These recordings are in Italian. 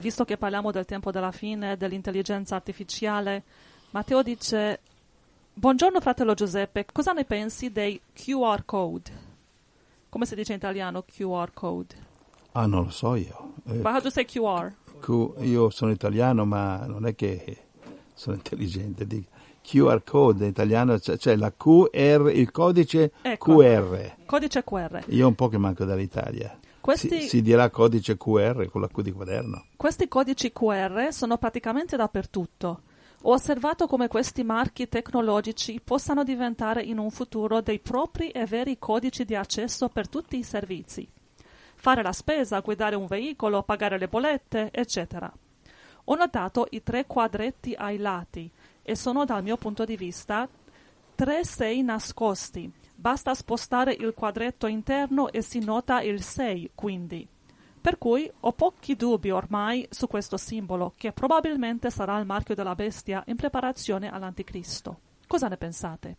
visto che parliamo del tempo della fine, dell'intelligenza artificiale, Matteo dice, buongiorno fratello Giuseppe, cosa ne pensi dei QR code? Come si dice in italiano QR code? Ah, non lo so io. Eh, Baja Giuseppe QR. Q, io sono italiano, ma non è che sono intelligente. Dico. QR code in italiano, c'è, cioè la QR, il codice ecco, QR. Codice QR. Io un po' che manco dall'Italia. Questi, si, si, dirà codice QR con la Q di quaderno. Questi codici QR sono praticamente dappertutto. Ho osservato come questi marchi tecnologici possano diventare in un futuro dei propri e veri codici di accesso per tutti i servizi. Fare la spesa, guidare un veicolo, pagare le bollette, eccetera. Ho notato i tre quadretti ai lati e sono dal mio punto di vista tre sei nascosti Basta spostare il quadretto interno e si nota il 6, quindi. Per cui ho pochi dubbi ormai su questo simbolo, che probabilmente sarà il marchio della bestia in preparazione all'anticristo. Cosa ne pensate?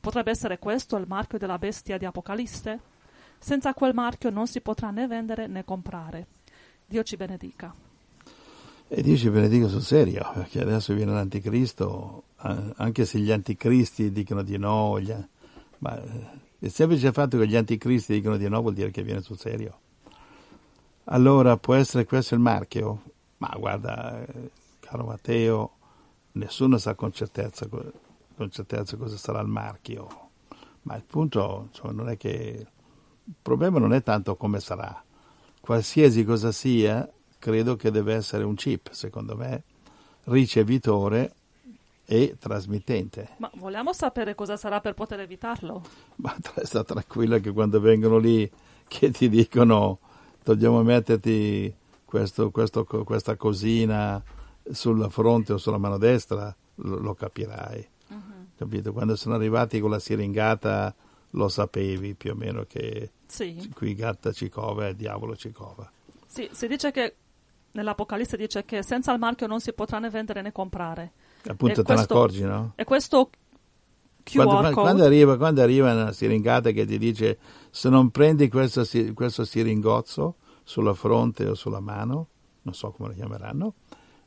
Potrebbe essere questo il marchio della bestia di Apocalisse? Senza quel marchio non si potrà né vendere né comprare. Dio ci benedica. E Dio ci benedica sul serio, perché adesso viene l'anticristo, anche se gli anticristi dicono di no, gli anticristi ma eh, il semplice fatto che gli anticristi dicono di no vuol dire che viene sul serio. Allora può essere questo il marchio? Ma guarda, eh, caro Matteo, nessuno sa con certezza, con certezza cosa sarà il marchio. Ma il punto cioè, non è che il problema non è tanto come sarà. Qualsiasi cosa sia, credo che deve essere un chip, secondo me, ricevitore e trasmittente. Ma vogliamo sapere cosa sarà per poter evitarlo? Ma sta tranquilla che quando vengono lì che ti dicono dobbiamo metterti questo, questo, questa cosina sulla fronte o sulla mano destra, lo, lo capirai. Uh-huh. Capito? Quando sono arrivati con la siringata lo sapevi più o meno che sì. qui gatta ci cova e diavolo ci cova. Sì, si dice che nell'Apocalisse dice che senza il marchio non si potrà né vendere né comprare. Appunto, te ne accorgi, no? E questo QR quando, quando, arriva, quando arriva una siringata che ti dice se non prendi questo, questo siringozzo sulla fronte o sulla mano, non so come lo chiameranno,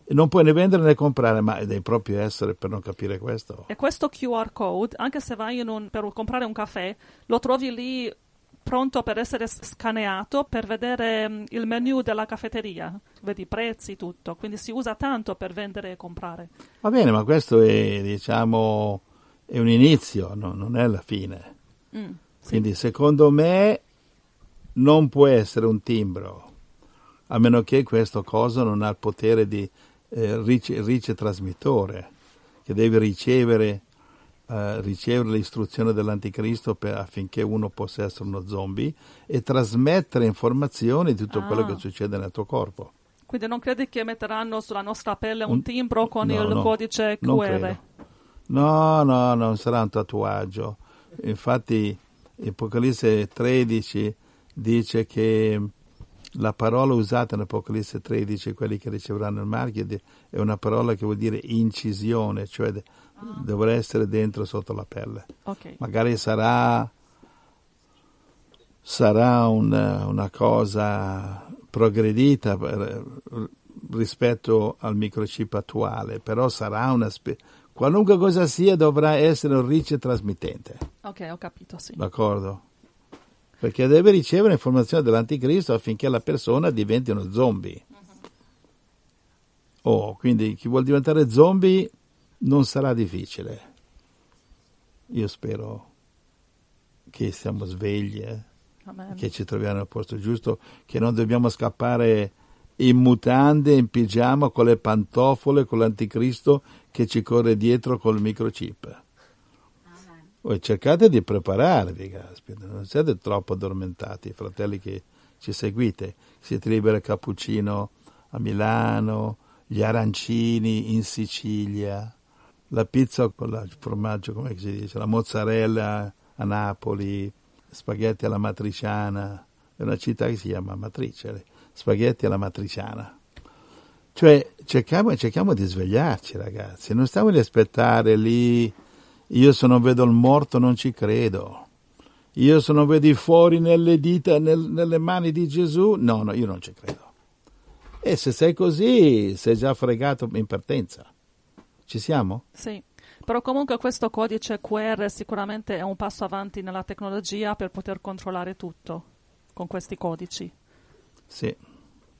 non puoi né vendere né comprare, ma devi proprio essere per non capire questo. E questo QR code, anche se vai un, per comprare un caffè, lo trovi lì pronto per essere scaneato per vedere mm, il menu della caffetteria, vedi i prezzi, tutto, quindi si usa tanto per vendere e comprare. Va bene, ma questo è, diciamo, è un inizio, no? non è la fine. Mm, sì. Quindi secondo me non può essere un timbro, a meno che questo cosa non ha il potere di eh, ricetrasmittore, che deve ricevere eh, ricevere l'istruzione dell'anticristo per, affinché uno possa essere uno zombie e trasmettere informazioni di tutto ah. quello che succede nel tuo corpo. Quindi non credi che metteranno sulla nostra pelle un, un timbro con no, il no, codice QR? No, no, non sarà un tatuaggio. Infatti Apocalisse 13 dice che la parola usata in Apocalisse 13, quelli che riceveranno il marchio, è una parola che vuol dire incisione, cioè ah. dovrà essere dentro sotto la pelle. Okay. Magari sarà, sarà una, una cosa progredita per, rispetto al microchip attuale, però sarà una... Spe- qualunque cosa sia dovrà essere un rice Ok, ho capito, sì. D'accordo? perché deve ricevere informazioni dall'anticristo affinché la persona diventi uno zombie. Mm-hmm. Oh, quindi chi vuol diventare zombie non sarà difficile. Io spero che siamo svegli, eh? che ci troviamo al posto giusto, che non dobbiamo scappare in mutande, in pigiama, con le pantofole, con l'anticristo che ci corre dietro col microchip. Voi cercate di prepararvi, caspita, non siete troppo addormentati, fratelli che ci seguite. Siete liberi al cappuccino a Milano, gli arancini in Sicilia, la pizza con il formaggio, come si dice, la mozzarella a Napoli, spaghetti alla matriciana, è una città che si chiama Matrice, spaghetti alla matriciana. Cioè, cerchiamo, cerchiamo di svegliarci, ragazzi, non stiamo di aspettare lì io se non vedo il morto non ci credo. Io se non vedo i fori nelle dita, nel, nelle mani di Gesù, no, no, io non ci credo. E se sei così, sei già fregato in partenza. Ci siamo? Sì. Però comunque questo codice QR sicuramente è un passo avanti nella tecnologia per poter controllare tutto con questi codici. Sì.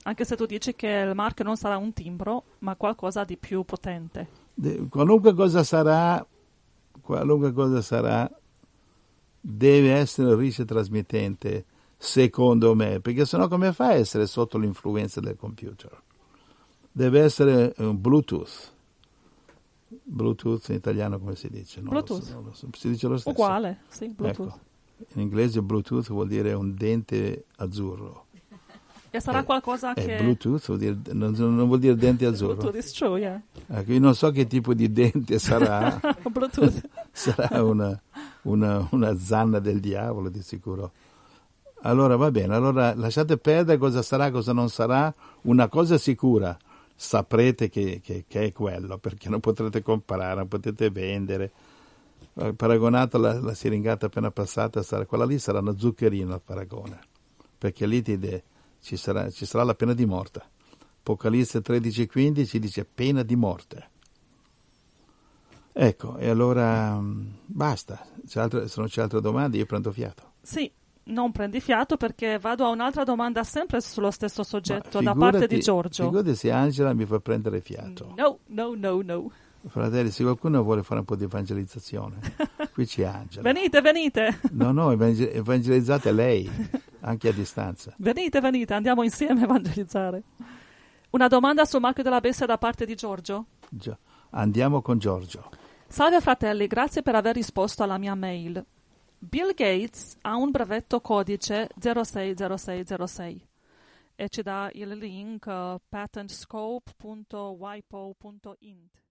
Anche se tu dici che il marchio non sarà un timbro, ma qualcosa di più potente. De, qualunque cosa sarà, qualunque cosa sarà, deve essere un rischio trasmittente, secondo me, perché sennò come fa a essere sotto l'influenza del computer? Deve essere un eh, Bluetooth. Bluetooth in italiano come si dice? No, Bluetooth. So, so. Si dice lo stesso. Uguale, sì, ecco. Bluetooth. Ecco. In inglese Bluetooth vuol dire un dente azzurro. E sarà eh, qualcosa eh, che... Bluetooth vuol dire, non, non, vuol dire dente azzurro. Bluetooth is true, yeah. Ecco, io non so che tipo di dente sarà. Bluetooth sarà una, una, una zanna del diavolo di sicuro. Allora va bene, allora lasciate perdere cosa sarà, cosa non sarà, una cosa sicura, saprete che, che, che è quello, perché non potrete comprare, non potete vendere. Eh, Paragonato alla, alla siringata appena passata, sarà, quella lì sarà una zuccherina al paragone, perché lì de, ci, sarà, ci sarà la pena di morte. Apocalisse 13,15 dice pena di morte. Ecco, e allora mm, basta, c'è altro, se non c'è altre domande io prendo fiato. Sì, non prendi fiato perché vado a un'altra domanda sempre sullo stesso soggetto figurati, da parte di Giorgio. Figurati se Angela mi fa prendere fiato. No, no, no, no. Fratelli, se qualcuno vuole fare un po' di evangelizzazione, qui c'è Angela. venite, venite. No, no, evangelizzate lei, anche a distanza. Venite, venite, andiamo insieme a evangelizzare. Una domanda sul marchio della bestia da parte di Giorgio? Gio- andiamo con Giorgio. Salve fratelli, grazie per aver risposto alla mia mail. Bill Gates ha un brevetto codice 060606 e ci dà il link uh, eh, patentscope.wipo.int.